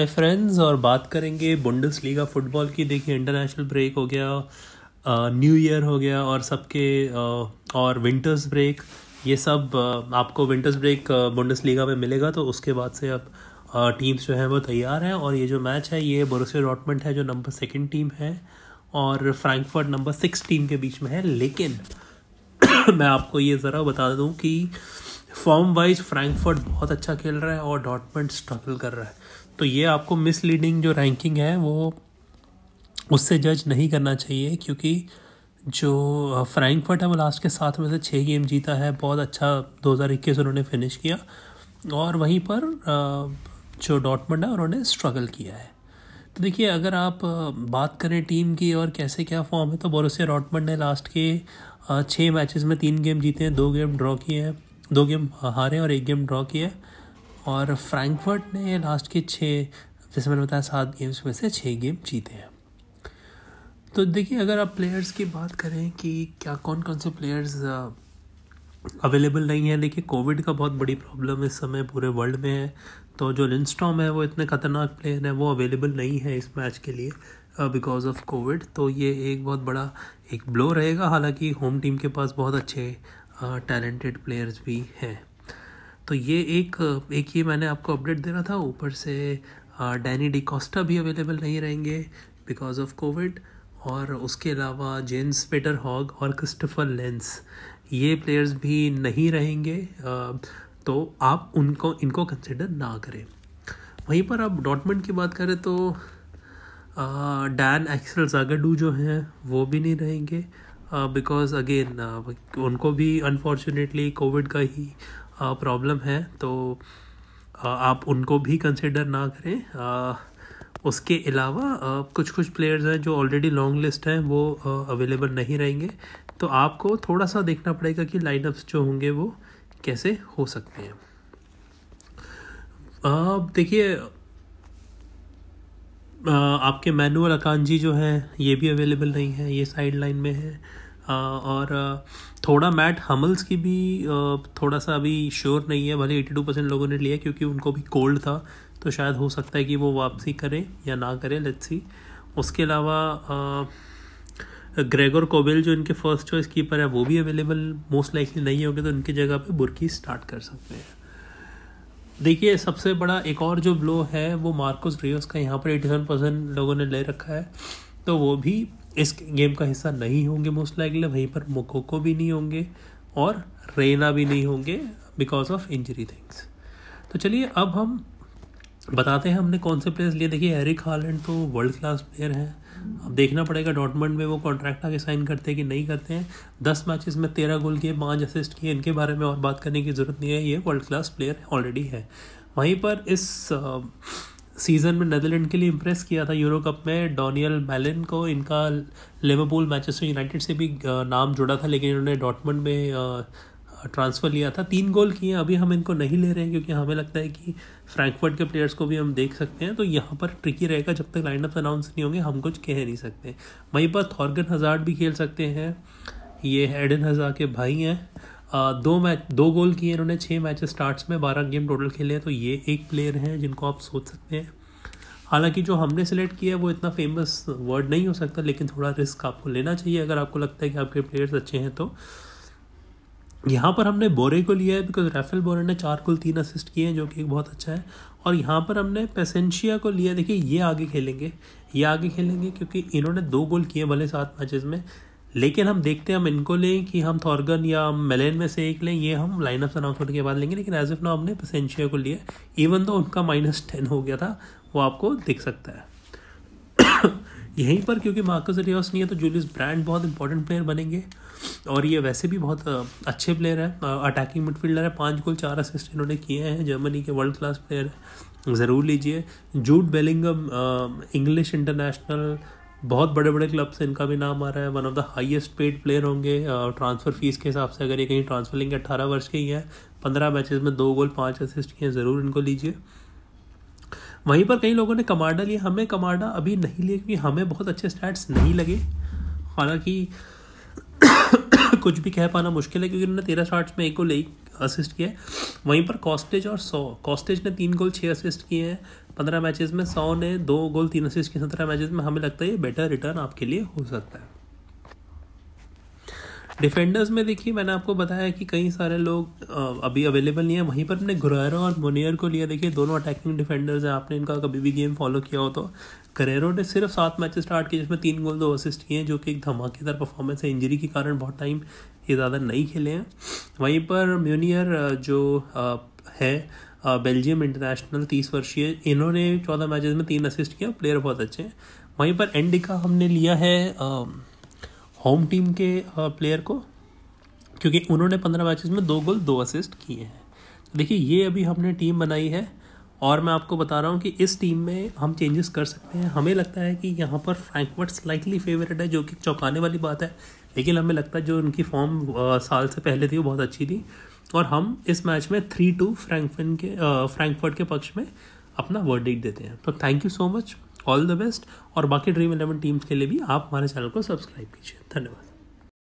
hi friends और बात करेंगे बुंडस लीगा फुटबॉल की देखिए इंटरनेशनल ब्रेक हो गया न्यू ईयर हो गया और सबके और विंटर्स ब्रेक ये सब आपको विंटर्स ब्रेक बुंडस लीगा में मिलेगा तो उसके बाद से अब टीम्स जो हैं वो तैयार हैं और ये जो मैच है ये बोरोसिया डॉटमेंट है जो नंबर सेकेंड टीम है और फ्रैंकफर्ट नंबर सिक्स टीम के बीच में है लेकिन मैं आपको ये ज़रा बता दूँ कि फॉर्म वाइज फ्रैंकफर्ट बहुत अच्छा खेल रहा है और डॉटमेंट स्ट्रगल कर रहा है तो ये आपको मिसलीडिंग जो रैंकिंग है वो उससे जज नहीं करना चाहिए क्योंकि जो फ्रैंकफर्ट है वो लास्ट के साथ में से छः गेम जीता है बहुत अच्छा 2021 उन्होंने फिनिश किया और वहीं पर जो डॉटमंड है उन्होंने स्ट्रगल किया है तो देखिए अगर आप बात करें टीम की और कैसे क्या फॉर्म है तो बोरोसिया डॉटमंड ने लास्ट के छः मैचेस में तीन गेम जीते हैं दो गेम ड्रॉ किए हैं दो गेम हारे और एक गेम ड्रॉ किए हैं और फ्रैंकफर्ट ने लास्ट के छः जैसे मैंने बताया सात गेम्स में से छः गेम जीते हैं तो देखिए अगर आप प्लेयर्स की बात करें कि क्या कौन कौन से प्लेयर्स अवेलेबल नहीं है देखिए कोविड का बहुत बड़ी प्रॉब्लम इस समय पूरे वर्ल्ड में है तो जो लिंस्टॉम है वो इतने ख़तरनाक प्लेयर हैं वो अवेलेबल नहीं है इस मैच के लिए बिकॉज ऑफ कोविड तो ये एक बहुत बड़ा एक ब्लो रहेगा हालांकि होम टीम के पास बहुत अच्छे टैलेंटेड प्लेयर्स भी हैं तो ये एक एक ये मैंने आपको अपडेट दे रहा था ऊपर से डैनी डी कॉस्टा भी अवेलेबल नहीं रहेंगे बिकॉज ऑफ कोविड और उसके अलावा जेम्स पेटर हॉग और क्रिस्टोफर लेंस ये प्लेयर्स भी नहीं रहेंगे तो आप उनको इनको कंसिडर ना करें वहीं पर आप डॉटमेंट की बात करें तो डैन एक्सल जागडू जो हैं वो भी नहीं रहेंगे बिकॉज अगेन उनको भी अनफॉर्चुनेटली कोविड का ही प्रॉब्लम है तो आप उनको भी कंसिडर ना करें उसके अलावा कुछ कुछ प्लेयर्स हैं जो ऑलरेडी लॉन्ग लिस्ट हैं वो अवेलेबल नहीं रहेंगे तो आपको थोड़ा सा देखना पड़ेगा कि लाइनअप्स जो होंगे वो कैसे हो सकते हैं देखिए आपके मैनुअल अकान जी जो हैं ये भी अवेलेबल नहीं है ये साइड लाइन में है और थोड़ा मैट हमल्स की भी थोड़ा सा अभी श्योर नहीं है भले 82 परसेंट लोगों ने लिया क्योंकि उनको भी कोल्ड था तो शायद हो सकता है कि वो वापसी करें या ना करें लेट्स सी उसके अलावा ग्रेगोर कोबेल जो इनके फर्स्ट चॉइस कीपर है वो भी अवेलेबल मोस्ट लाइकली नहीं होंगे तो इनकी जगह पे बुरकी स्टार्ट कर सकते हैं देखिए सबसे बड़ा एक और जो ब्लो है वो मार्कोस रियोस का यहाँ पर एटी परसेंट लोगों ने ले रखा है तो वो भी इस गेम का हिस्सा नहीं होंगे मोस्ट लाइकली वहीं पर मोकोको भी नहीं होंगे और रेना भी नहीं होंगे बिकॉज ऑफ इंजरी थिंग्स तो चलिए अब हम बताते हैं हमने कौन से प्लेयर्स लिए देखिए एरिक हालैंड तो वर्ल्ड क्लास प्लेयर हैं अब देखना पड़ेगा डॉटमंड में वो कॉन्ट्रैक्ट आगे साइन करते हैं कि नहीं करते हैं दस मैचेस में तेरह गोल किए पाँच असिस्ट किए इनके बारे में और बात करने की ज़रूरत नहीं है ये वर्ल्ड क्लास प्लेयर ऑलरेडी है वहीं पर इस आ, सीज़न में नदरलैंड के लिए इम्प्रेस किया था यूरो कप में डोनियल मैलिन को इनका लिवरपूल मैनचेस्टर यूनाइटेड से भी नाम जुड़ा था लेकिन इन्होंने डॉटमंड में ट्रांसफ़र लिया था तीन गोल किए अभी हम इनको नहीं ले रहे हैं क्योंकि हमें लगता है कि फ्रैंकफर्ट के प्लेयर्स को भी हम देख सकते हैं तो यहाँ पर ट्रिकी रहेगा जब तक लाइनअप अनाउंस नहीं होंगे हम कुछ कह नहीं सकते वहीं पर थॉर्गन हजार भी खेल सकते हैं ये एडन हज़ार के भाई हैं दो मैच दो गोल किए इन्होंने छः मैचेस स्टार्ट्स में बारह गेम टोटल खेले हैं तो ये एक प्लेयर हैं जिनको आप सोच सकते हैं हालांकि जो हमने सेलेक्ट किया है वो इतना फेमस वर्ड नहीं हो सकता लेकिन थोड़ा रिस्क आपको लेना चाहिए अगर आपको लगता है कि आपके प्लेयर्स अच्छे हैं तो यहाँ पर हमने बोरे को लिया है बिकॉज राफेल बोरे ने चार गोल तीन असिस्ट किए हैं जो कि बहुत अच्छा है और यहाँ पर हमने पेसेंशिया को लिया देखिए ये आगे खेलेंगे ये आगे खेलेंगे क्योंकि इन्होंने दो गोल किए भले सात मैचेस में लेकिन हम देखते हैं हम इनको लें कि हम थॉर्गन या मेलेन में से एक लें ये हम लाइनअप अनाउंस होने के बाद लेंगे लेकिन एज इफ ना हमने पसेंशिया को लिया इवन तो उनका माइनस टेन हो गया था वो आपको दिख सकता है यहीं पर क्योंकि मार्कस रिवर्स नहीं है तो जूलियस ब्रांड बहुत इंपॉर्टेंट प्लेयर बनेंगे और ये वैसे भी बहुत अच्छे प्लेयर हैं अटैकिंग मिडफील्डर है पाँच गोल चार असिस्ट इन्होंने किए हैं जर्मनी के वर्ल्ड क्लास प्लेयर ज़रूर लीजिए जूट बेलिंगम इंग्लिश इंटरनेशनल बहुत बड़े बड़े क्लब से इनका भी नाम आ रहा है one of the highest paid player होंगे ट्रांसफ़र फीस के हिसाब से अगर ये कहीं ट्रांसफ़र लेंगे अट्ठारह वर्ष के ही हैं पंद्रह मैचेस में दो गोल पाँच असिस्ट किए हैं ज़रूर इनको लीजिए वहीं पर कई लोगों ने कमांडा लिया हमें कमांडा अभी नहीं लिया क्योंकि हमें बहुत अच्छे स्टैट्स नहीं लगे हालांकि कुछ भी कह पाना मुश्किल है क्योंकि उन्होंने तेरह स्टार्ट में एक को ली असिस्ट किए वहीं पर कॉस्टेज और सौ कॉस्टेज ने तीन गोल छः असिस्ट किए हैं पंद्रह मैचेज में सौ ने दो गोल तीन असिस्ट किए सत्रह मैचेज में हमें लगता है ये बेटर रिटर्न आपके लिए हो सकता है डिफेंडर्स में देखिए मैंने आपको बताया कि कई सारे लोग अभी अवेलेबल नहीं है वहीं पर अपने गुरारो और मोनियर को लिया देखिए दोनों अटैकिंग डिफेंडर्स हैं आपने इनका कभी भी गेम फॉलो किया हो तो करेरो ने सिर्फ सात मैच स्टार्ट किए जिसमें तीन गोल दो असिस्ट किए हैं जो कि एक धमाकेदार परफॉर्मेंस है इंजरी के कारण बहुत टाइम ये ज़्यादा नहीं खेले हैं वहीं पर म्यूनियर जो है बेल्जियम इंटरनेशनल तीस वर्षीय इन्होंने चौदह मैचेस में तीन असिस्ट किया प्लेयर बहुत अच्छे हैं वहीं पर एंडिका हमने लिया है होम टीम के प्लेयर uh, को क्योंकि उन्होंने पंद्रह मैचेस में दो गोल दो असिस्ट किए हैं तो देखिए ये अभी हमने टीम बनाई है और मैं आपको बता रहा हूँ कि इस टीम में हम चेंजेस कर सकते हैं हमें लगता है कि यहाँ पर फ्रैंकवर्ट स्लाइटली फेवरेट है जो कि चौंकाने वाली बात है लेकिन हमें लगता है जो उनकी फॉर्म uh, साल से पहले थी वो बहुत अच्छी थी और हम इस मैच में थ्री टू फ्रैंकफिन के फ्रैंकफर्ट uh, के पक्ष में अपना वर्डिक देते हैं तो thank you so much all the best और बाकी ड्रीम इलेवन टीम्स के लिए भी आप हमारे चैनल को सब्सक्राइब कीजिए धन्यवाद